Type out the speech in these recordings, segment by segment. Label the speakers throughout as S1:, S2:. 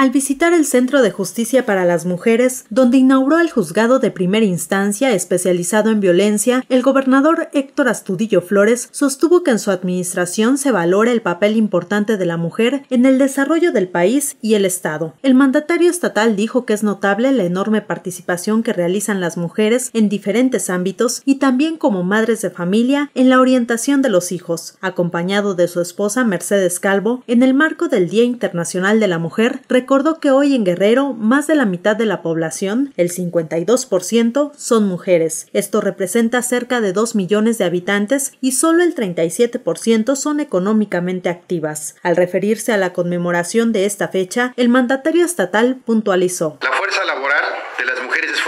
S1: Al visitar el Centro de Justicia para las Mujeres, donde inauguró el juzgado de primera instancia especializado en violencia, el gobernador Héctor Astudillo Flores sostuvo que en su administración se valora el papel importante de la mujer en el desarrollo del país y el Estado. El mandatario estatal dijo que es notable la enorme participación que realizan las mujeres en diferentes ámbitos y también como madres de familia en la orientación de los hijos, acompañado de su esposa Mercedes Calvo, en el marco del Día Internacional de la Mujer, recordó que hoy en Guerrero más de la mitad de la población, el 52%, son mujeres. Esto representa cerca de 2 millones de habitantes y solo el 37% son económicamente activas. Al referirse a la conmemoración de esta fecha, el mandatario estatal puntualizó.
S2: La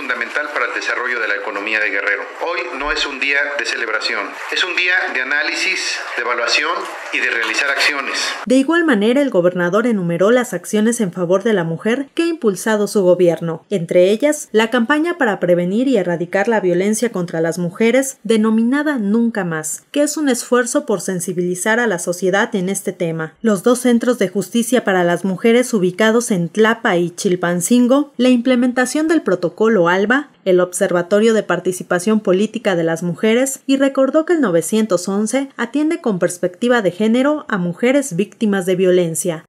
S2: fundamental para el desarrollo de la economía de Guerrero. Hoy no es un día de celebración, es un día de análisis, de evaluación y de realizar acciones.
S1: De igual manera, el gobernador enumeró las acciones en favor de la mujer que ha impulsado su gobierno, entre ellas la campaña para prevenir y erradicar la violencia contra las mujeres, denominada Nunca Más, que es un esfuerzo por sensibilizar a la sociedad en este tema. Los dos centros de justicia para las mujeres ubicados en Tlapa y Chilpancingo, la implementación del protocolo ALBA, el Observatorio de Participación Política de las Mujeres, y recordó que el 911 atiende con perspectiva de género a mujeres víctimas de violencia.